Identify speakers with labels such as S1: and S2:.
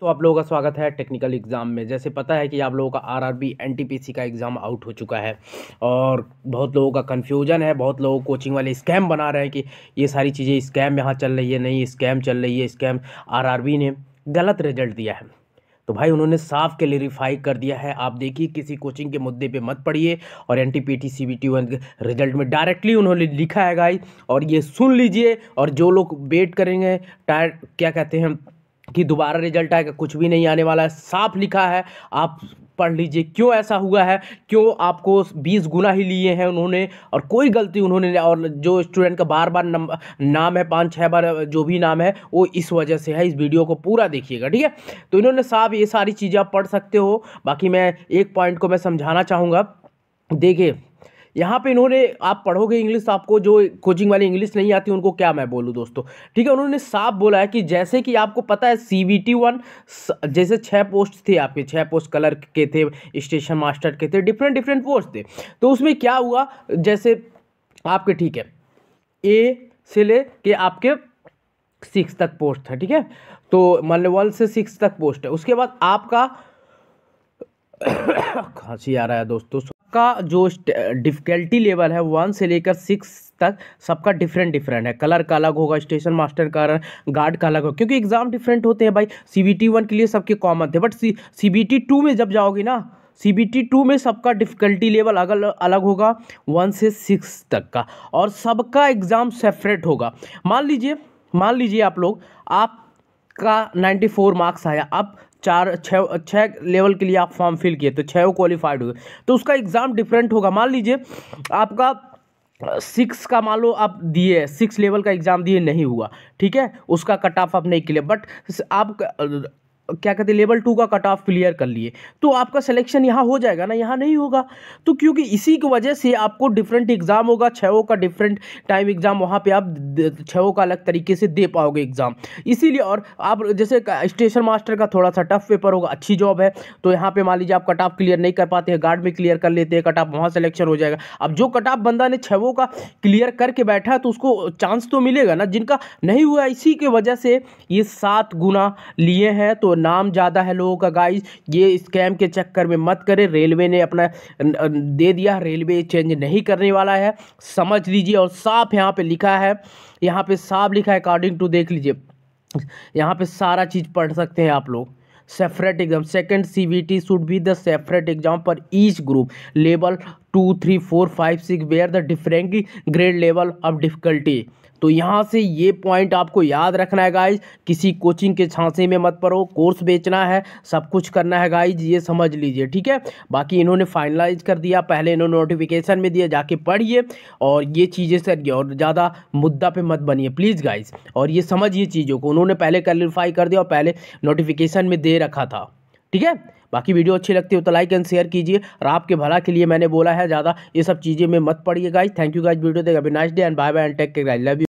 S1: तो आप लोगों का स्वागत है टेक्निकल एग्ज़ाम में जैसे पता है कि आप लोगों का आरआरबी एनटीपीसी का एग्ज़ाम आउट हो चुका है और बहुत लोगों का कन्फ्यूजन है बहुत लोग कोचिंग वाले स्कैम बना रहे हैं कि ये सारी चीज़ें स्कैम यहाँ चल रही है नहीं स्कैम चल रही है स्कैम आरआरबी ने गलत रिजल्ट दिया है तो भाई उन्होंने साफ क्लेरिफाई कर दिया है आप देखिए किसी कोचिंग के मुद्दे पे मत पढ़िए और N T P T C B T result में डायरेक्टली उन्होंने लिखा है गाई और ये सुन लीजिए और जो लोग वेट करेंगे टायर क्या कहते हैं कि दोबारा रिजल्ट आएगा कुछ भी नहीं आने वाला है साफ लिखा है आप पढ़ लीजिए क्यों ऐसा हुआ है क्यों आपको बीस गुना ही लिए हैं उन्होंने और कोई गलती उन्होंने और जो स्टूडेंट का बार बार नाम है पाँच छः बार जो भी नाम है वो इस वजह से है इस वीडियो को पूरा देखिएगा ठीक है तो इन्होंने साफ ये सारी चीज़ें आप पढ़ सकते हो बाकी मैं एक पॉइंट को मैं समझाना चाहूँगा देखिए यहाँ पे इन्होंने आप पढ़ोगे इंग्लिश तो आपको जो कोचिंग वाली इंग्लिश नहीं आती उनको क्या मैं बोलूँ दोस्तों ठीक है उन्होंने साफ बोला है कि जैसे कि आपको पता है सी बी टी वन जैसे छः पोस्ट थे आपके छः पोस्ट कलर के थे स्टेशन मास्टर के थे डिफरेंट डिफरेंट पोस्ट थे तो उसमें क्या हुआ जैसे आपके ठीक है ए से ले के आपके सिक्स तक पोस्ट था ठीक है तो मान लो वन से सिक्स तक पोस्ट है उसके बाद आपका खांसी आ रहा है दोस्तों सबका जो डिफ़िकल्टी लेवल है वन से लेकर सिक्स तक सबका डिफरेंट डिफरेंट है कलर का अलग होगा स्टेशन मास्टर का गार्ड का अलग होगा क्योंकि एग्ज़ाम डिफरेंट होते हैं भाई सी बी टी वन के लिए सबके कॉमन थे but C C B T two में जब जाओगे ना सी बी टी टू में सबका डिफ़िकल्टी लेवल अलग अलग होगा वन से सिक्स तक का और सबका एग्ज़ाम सेपरेट होगा मान लीजिए मान लीजिए आप लोग आप का 94 मार्क्स आया अब चार छः छः लेवल के लिए आप फॉर्म फिल किए तो छः क्वालिफाइड हुए तो उसका एग्ज़ाम डिफरेंट होगा मान लीजिए आपका सिक्स का मान लो आप दिए सिक्स लेवल का एग्ज़ाम दिए नहीं हुआ ठीक है उसका कट ऑफ आप नहीं किले बट आप क्या कहते हैं लेवल टू का कट ऑफ क्लियर कर लिए तो आपका सिलेक्शन यहाँ हो जाएगा ना यहाँ नहीं होगा तो क्योंकि इसी की वजह से आपको डिफरेंट एग्ज़ाम होगा छओ का डिफरेंट टाइम एग्ज़ाम वहाँ पे आप छओ का अलग तरीके से दे पाओगे एग्ज़ाम इसीलिए और आप जैसे स्टेशन मास्टर का थोड़ा सा टफ पेपर होगा अच्छी जॉब है तो यहाँ पर मान लीजिए आप कट ऑफ क्लियर नहीं कर पाते हैं गार्ड में क्लियर कर लेते हैं कट ऑफ वहाँ सिलेक्शन हो जाएगा अब जो कट ऑफ बंदा ने छओ का क्लियर करके बैठा है तो उसको चांस तो मिलेगा ना जिनका नहीं हुआ इसी की वजह से ये सात गुना लिए हैं तो नाम ज़्यादा है लोगों का गाइस ये स्कैम के चक्कर में मत करें रेलवे ने अपना दे दिया रेलवे चेंज नहीं करने वाला है समझ लीजिए और साफ यहाँ पे लिखा है यहाँ पे साफ लिखा है अकॉर्डिंग टू देख लीजिए यहाँ पे सारा चीज़ पढ़ सकते हैं आप लोग separate exam second CBT should be the separate exam per each group level two three four five six where the different grade level of difficulty तो यहाँ से ये पॉइंट आपको याद रखना है गाइज किसी कोचिंग के छांसे में मत पड़ो कोर्स बेचना है सब कुछ करना है गाइज ये समझ लीजिए ठीक है बाकी इन्होंने फाइनलाइज कर दिया पहले इन्होंने नोटिफिकेशन में दिया जाके पढ़िए और ये चीज़ें सर और ज़्यादा मुद्दा पर मत बनिए प्लीज़ गाइज और ये समझिए चीज़ों को उन्होंने पहले क्लरिफाई कर दिया और पहले नोटिफिकेशन में दे रखा था ठीक है बाकी वीडियो अच्छी लगती हो तो लाइक एंड शेयर कीजिए और आपके भला के लिए मैंने बोला है ज़्यादा ये सब चीज़ें में मत पड़िए guys thank you guys video देखा अभी nice day and bye bye and take care guys love